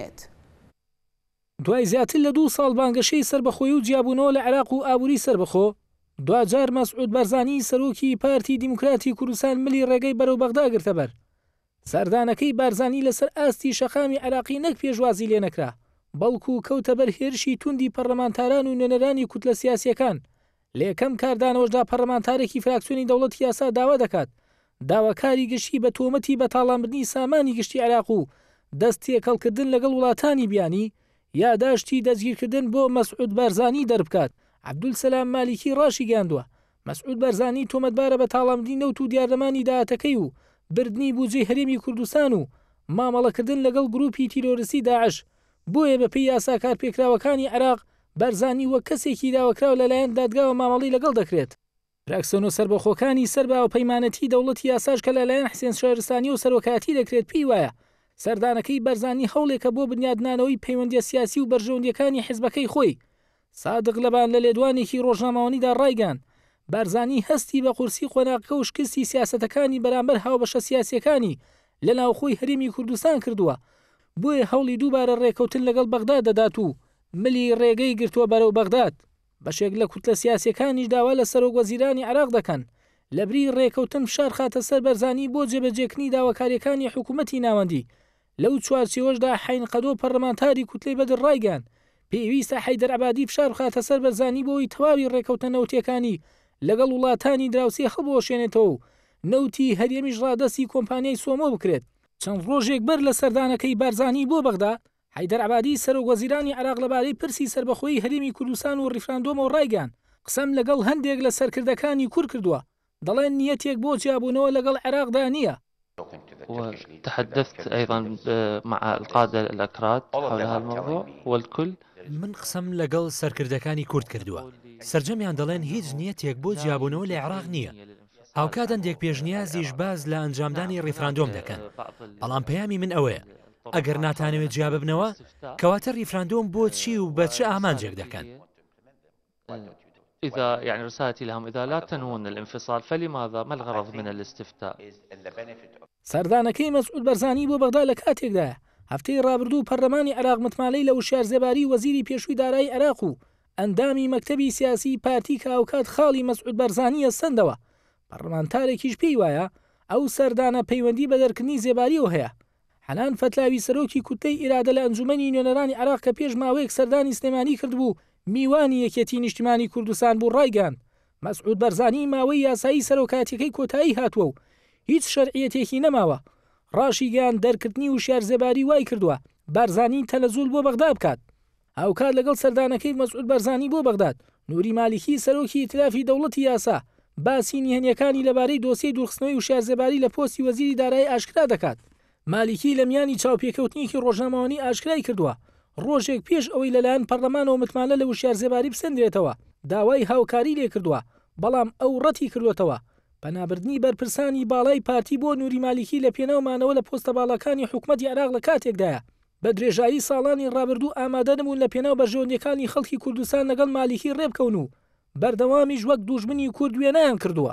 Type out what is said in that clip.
بێت. دوای زیاتر لە دوو ساڵ بانگەشەی سربەخۆی و جیاببوونەوە لە عراق و ئابووری سربەخۆ دوجار مەسعود بەرزانی سەرۆکی پارتی دیموکراتی کوردستان ملی ڕێگەی بەرەو بەغداگرتە بەر سەردانەکەی بارزانانی لەسەر ئاستی شەقامی عراقی نەک پێشوازی لێ نەکرا بەڵکو کەوتە بەر هێرشی توندی پەرلەمانتاران و نوێنەرانی کووت لە سیاسەکان لێکەم کاردانەوەشدا پەرلەمانتارێکی فراکسیۆنی دەوڵەت یاسا داوا دەکات داواکاری گشتی بە تۆمەتی بەتاڵامبنی سامانی گشتی عراق و دەست تێکەڵکردن لەگەڵ وڵاتانی بیانی یاداشتی دەستگیرکردن بۆ مەسعود بەرزانی دەربکات عبدول سەسلام مالیکی ڕاشی گاندووە مەسعود بەرزانی تۆمەتبارە بە تاڵامدینە و تو دیارلەمانی داهاتەکەی و بردننی بجێ هەرێمی کوردستان و مامەڵەکردن لەگەڵ گروپی تیرۆرسی داعش بۆیە بە پێی یاسا کارپێکراوەکانی عراق بەرزانی وە کەسێکی داوەکراو لەلایەن دادگاوە مامەڵی لەگەڵ دەکرێت راکسۆنۆ سربەخۆکانی سەر باوە پەیمانەتی دەوڵەتی یاساش کە لەلایەن حسێن شارستانی و سەرۆکاتی دەکرێت پی وایە سەردانەکەی بەرزانی هەوڵێکە بۆ بنیادنانەوەی پەیوەندی سیاسی و بەرژەوندەکانی حزبەکەی خۆی سادق لەبان لە لێدوانێکی ڕۆژنامەوانیدا ڕایگەان بارزانی هەستی بە قورسی خۆناکە و شکستی سیاستەکانی بەرامبەر هاوبەشە سیاسەکانی لە ناوخۆی هەرمی کوردستان کردووە بۆیە هەوڵی دووبارە ڕێکەوتن لەگەڵ بەغدا دەدات و ملی ڕێگەی گرتووە بەرەو بەغداد بەشێک لە کووتلە سیاسەکانیش داوا لە سەرۆگوەزیرانی عراق دەکەن لەبری ڕێکەوتن شار خاتە سەر بەرزانی بۆ جێبەجێکننی داواکاریەکانی حکوومەتتی ناوەندی لەو چوارچەوەشدا حین قەدۆ پەرلەمانتاری کوتلەی بەدر ڕایگەان پێویستە حیدەرعبادی فشار خاتە سەر بەزانی بۆی تەواوی ڕێکەوتەنەوتێکانی لەگەڵ وڵاتانی دراوسی خەبۆشێنێتەوە نەوتی هەرێمیش ڕادەسی کۆمپانیای سۆمە بکرێت چەند ڕۆژێک بەر لە سەردانەکەی بارزانانی بۆ بەغدا حیدەرعبادی سەر و وەزیرانی عراق لەبارەی پرسی سربەخۆی هەرێمی کوردستان و ریفراندۆمە و ڕایگەان قسەم لەگەڵ هەندێک لە سەرکردەکانی کوور کردووە دەڵێن نیەتێک بۆ جیاببوونەوە لەگەڵ عێراقدا نییە وتحدثت أيضا مع القادة الأكراد حول هذا الموضوع والكل من قسم لقل لەگەڵ سەرکردەکانی کورد کردووە سرجەمیان دەڵێن هیچ نیەتێک بۆ جیابونەوە لە عێراق نییە هاوکاتەندێک پێشنیازیش باز لأنجام داني ريفراندوم دەکەن بەڵام بيامي من ئەوەیە اگر ناتانەوێت جیاب ببنەوە کەواتە ریفراندۆم بۆ چی و بە چه ئامانجێک دەکەن إذا يعني رسالتي لهم إذا لا تنوون الانفصال فلماذا ما الغرض من الاستفتاء؟ سەردانەکەی مەسعود بەرزانی بۆ بەغدا لە کاتێکدا هەفتەی ڕابردوو پەرلەمانی عراق متمالەی لە وشار زێباری وەزیری پێشووی دارایی عراق و ئەندامی مەکتبی سیاسی پارتی کاوکات خاڵی مەسعود بەرزانیە سندەوە پەرلمانتارێکیش پێی وایە ئەو سەردانە پەیوەندی بە دەرکردنی زێباریەوە هەیە حەلان فتلاوی سەرۆکی کوتەی ئیرادە لە ئەنجومی نوێنەرانی عراق کە پێش ماوەیەک سەردانی سلێمانی کردبوو میوانی یەکەتی نیشتیمانی کوردستان بوو ڕایگان مەسعود بەرزانی ماوەی یاسایی سەرۆکاتەکەی کۆتایی هاتووە و هیچ شەرعیەتێکی نەماوە ڕاشی گیان دەرکردنی و شارزەباری وای کردووە بارزانانی تەلەزول بۆ بەغدا بکات ئەو کار لەگەڵ سەردانەکەی مەسعود بەرزانی بۆ بەغداد نوری مالیکی سەرۆکی تلافی دەوڵەتی یاسا باسی نیهنیەکانی لەبارەی دۆسی دوخستنەوەی و شارزەباری لە پۆستی وەزیری دارایی ئاشکرا دەکات مالیکی لە میانی چاوپێکەوتنیکی ڕۆژنامەوانی ئاشکرای کردووە ڕۆژێک پێش ئەوەی لەلایەن پەرلەمانەوە متمانە لە وشارزەباری بسندرێتەوە داوای هاوکاری لێ کردووە بەڵام ئەو ڕەتی کردوێتەوە بەنابردنی بەرپرسانی باڵای پارتی بۆ نووری مالیکی لە پێناومانەوە لە پۆستە باڵەکانی حکوومەتی عراق لە کاتێکدایە بە درێژایی ساڵانی ڕابردوو ئامادەنمون لە پێناو بە ژۆنیەکانی خەڵکی کوردستان لەگەڵ مالیکی ڕێبکەون و بەردەوامیش وەک دوژمنی کوردوێنیان کردووە